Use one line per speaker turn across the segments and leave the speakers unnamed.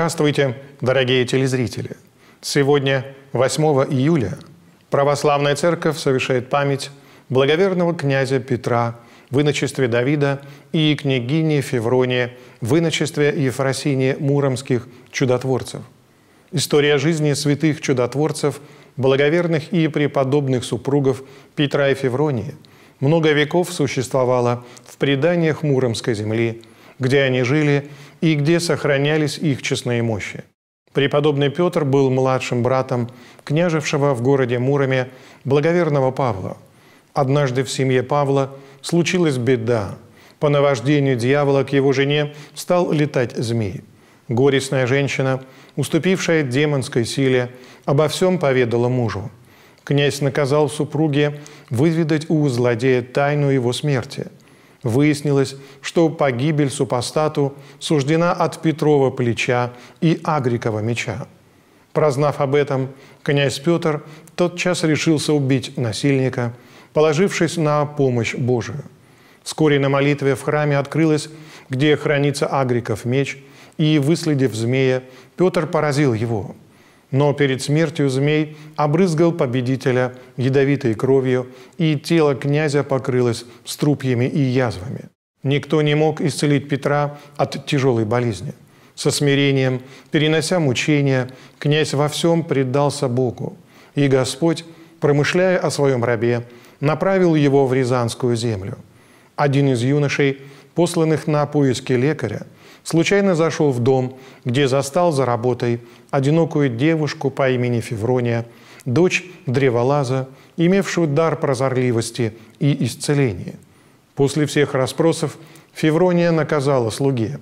Здравствуйте, дорогие телезрители! Сегодня, 8 июля, Православная Церковь совершает память благоверного князя Петра в иночестве Давида и княгини Февронии, в иночестве Ефросине Муромских чудотворцев. История жизни святых чудотворцев, благоверных и преподобных супругов Петра и Февронии много веков существовала в преданиях Муромской земли, где они жили – и где сохранялись их честные мощи. Преподобный Петр был младшим братом княжевшего в городе Муроме благоверного Павла. Однажды в семье Павла случилась беда. По наваждению дьявола к его жене стал летать змей. Горестная женщина, уступившая демонской силе, обо всем поведала мужу. Князь наказал супруге выведать у злодея тайну его смерти – Выяснилось, что погибель супостату суждена от Петрова плеча и Агрикова меча. Прознав об этом, князь Петр тотчас решился убить насильника, положившись на помощь Божию. Вскоре на молитве в храме открылось, где хранится Агриков меч, и, выследив змея, Петр поразил его – но перед смертью змей обрызгал победителя ядовитой кровью, и тело князя покрылось струпьями и язвами. Никто не мог исцелить Петра от тяжелой болезни. Со смирением, перенося мучения, князь во всем предался Богу. И Господь, промышляя о своем рабе, направил его в Рязанскую землю. Один из юношей, посланных на поиски лекаря – случайно зашел в дом, где застал за работой одинокую девушку по имени Феврония, дочь древолаза, имевшую дар прозорливости и исцеления. После всех расспросов Феврония наказала слуге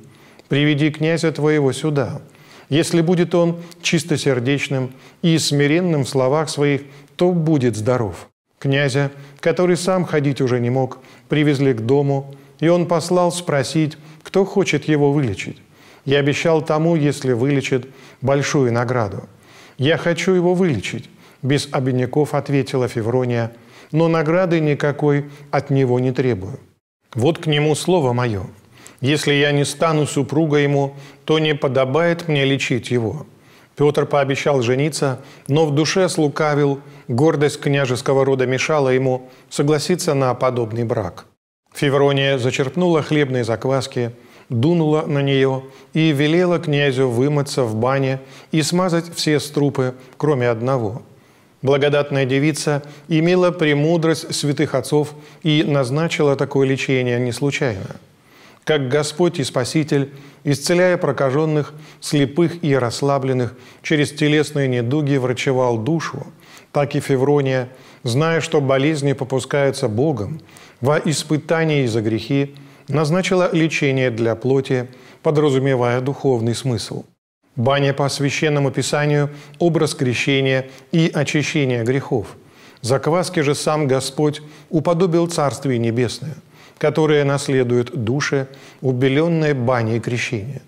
«Приведи князя твоего сюда. Если будет он чистосердечным и смиренным в словах своих, то будет здоров». Князя, который сам ходить уже не мог, привезли к дому, и он послал спросить, кто хочет его вылечить? Я обещал тому, если вылечит, большую награду. Я хочу его вылечить, без обиняков ответила Феврония, но награды никакой от него не требую. Вот к нему слово мое. Если я не стану супруга ему, то не подобает мне лечить его. Петр пообещал жениться, но в душе слукавил, гордость княжеского рода мешала ему согласиться на подобный брак. Феврония зачерпнула хлебные закваски, дунула на нее и велела князю вымыться в бане и смазать все струпы, кроме одного. Благодатная девица имела премудрость святых отцов и назначила такое лечение не случайно. Как Господь и Спаситель, исцеляя прокаженных, слепых и расслабленных, через телесные недуги врачевал душу, так и Феврония, зная, что болезни попускаются Богом, во испытании за грехи, назначила лечение для плоти, подразумевая духовный смысл. Баня по священному писанию – образ крещения и очищения грехов. Закваски же сам Господь уподобил Царствие Небесное, которое наследует души, убеленные баней крещения.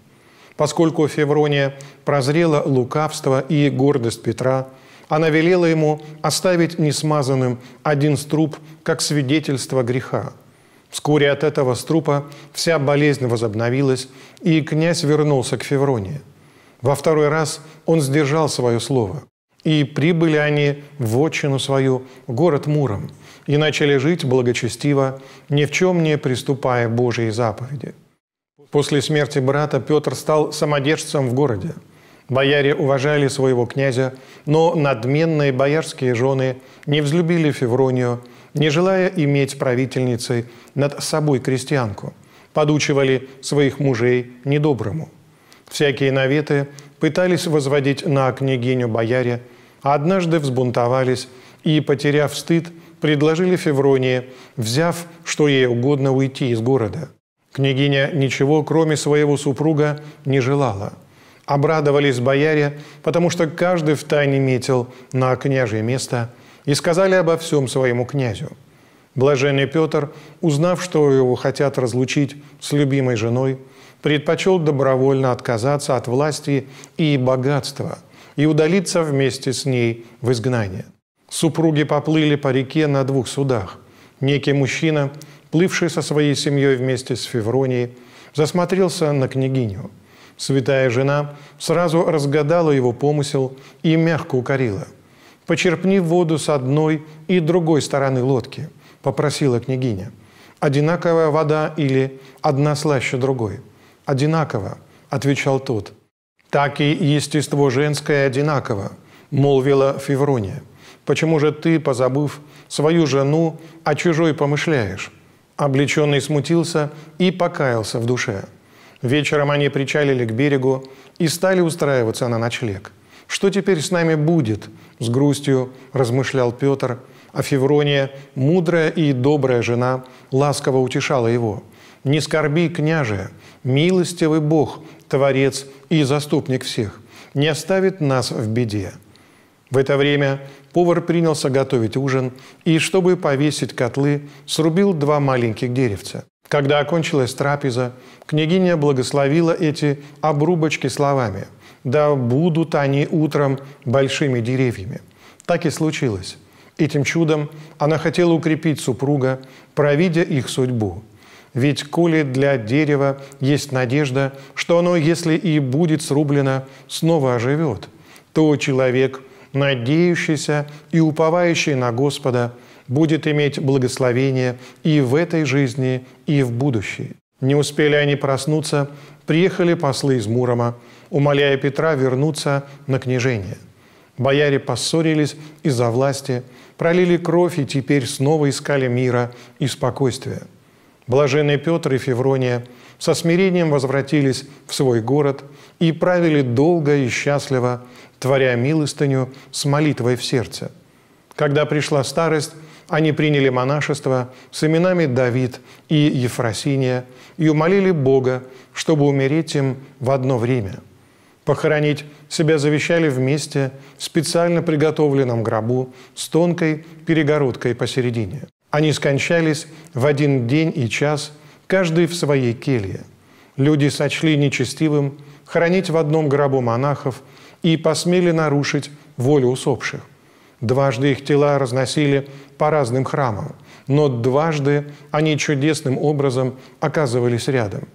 Поскольку Феврония прозрела лукавство и гордость Петра – она велела ему оставить несмазанным один струп, как свидетельство греха. Вскоре от этого струпа вся болезнь возобновилась, и князь вернулся к Февронии. Во второй раз он сдержал свое слово. И прибыли они в отчину свою, город Муром, и начали жить благочестиво, ни в чем не приступая Божьей заповеди. После смерти брата Петр стал самодержцем в городе – Бояре уважали своего князя, но надменные боярские жены не взлюбили Февронию, не желая иметь правительницей над собой крестьянку, подучивали своих мужей недоброму. Всякие наветы пытались возводить на княгиню бояре, а однажды взбунтовались и, потеряв стыд, предложили Февронии, взяв, что ей угодно, уйти из города. Княгиня ничего, кроме своего супруга, не желала – Обрадовались бояре, потому что каждый втайне метил на княжье место, и сказали обо всем своему князю. Блаженный Петр, узнав, что его хотят разлучить с любимой женой, предпочел добровольно отказаться от власти и богатства и удалиться вместе с ней в изгнание. Супруги поплыли по реке на двух судах. Некий мужчина, плывший со своей семьей вместе с Февронией, засмотрелся на княгиню – Святая жена сразу разгадала его помысел и мягко укорила. «Почерпни воду с одной и другой стороны лодки», – попросила княгиня. «Одинаковая вода или одна слаще другой?» «Одинаково», – отвечал тот. «Так и естество женское одинаково», – молвила Феврония. «Почему же ты, позабыв свою жену, о чужой помышляешь?» Облеченный смутился и покаялся в душе – Вечером они причалили к берегу и стали устраиваться на ночлег. «Что теперь с нами будет?» – с грустью размышлял Петр, а Феврония, мудрая и добрая жена, ласково утешала его. «Не скорби, княже, милостивый Бог, Творец и заступник всех, не оставит нас в беде». В это время повар принялся готовить ужин и, чтобы повесить котлы, срубил два маленьких деревца. Когда окончилась трапеза, княгиня благословила эти обрубочки словами «Да будут они утром большими деревьями». Так и случилось. Этим чудом она хотела укрепить супруга, провидя их судьбу. Ведь коли для дерева есть надежда, что оно, если и будет срублено, снова оживет, то человек, надеющийся и уповающий на Господа – будет иметь благословение и в этой жизни, и в будущей. Не успели они проснуться, приехали послы из Мурома, умоляя Петра вернуться на княжение. Бояре поссорились из-за власти, пролили кровь и теперь снова искали мира и спокойствия. Блаженный Петр и Феврония со смирением возвратились в свой город и правили долго и счастливо, творя милостыню с молитвой в сердце. Когда пришла старость, они приняли монашество с именами Давид и Ефросиния и умолили Бога, чтобы умереть им в одно время. Похоронить себя завещали вместе в специально приготовленном гробу с тонкой перегородкой посередине. Они скончались в один день и час, каждый в своей келье. Люди сочли нечестивым хоронить в одном гробу монахов и посмели нарушить волю усопших – Дважды их тела разносили по разным храмам, но дважды они чудесным образом оказывались рядом.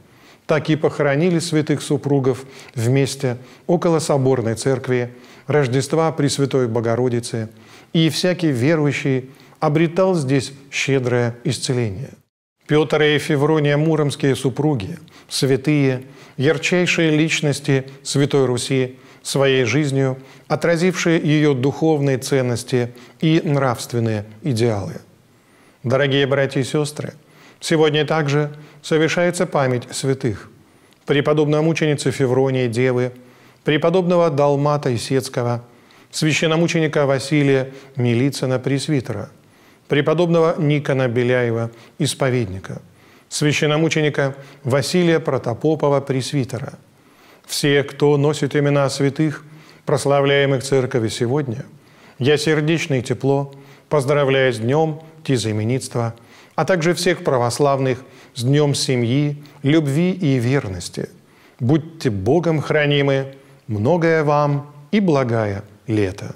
Так и похоронили святых супругов вместе около соборной церкви, Рождества Пресвятой Богородицы, и всякий верующий обретал здесь щедрое исцеление. Петр и Феврония Муромские супруги, святые, ярчайшие личности Святой Руси – своей жизнью, отразившие ее духовные ценности и нравственные идеалы. Дорогие братья и сестры, сегодня также совершается память святых, преподобной мученицы Февронии Девы, преподобного Далмата Исецкого, священномученика Василия Милицына Пресвитера, преподобного Никона Беляева Исповедника, священномученика Василия Протопопова Пресвитера – все, кто носит имена святых, прославляемых Церкови сегодня, я сердечно и тепло поздравляю с Днем Тизаименитства, а также всех православных с Днем Семьи, Любви и Верности. Будьте Богом хранимы, многое вам и благая лето.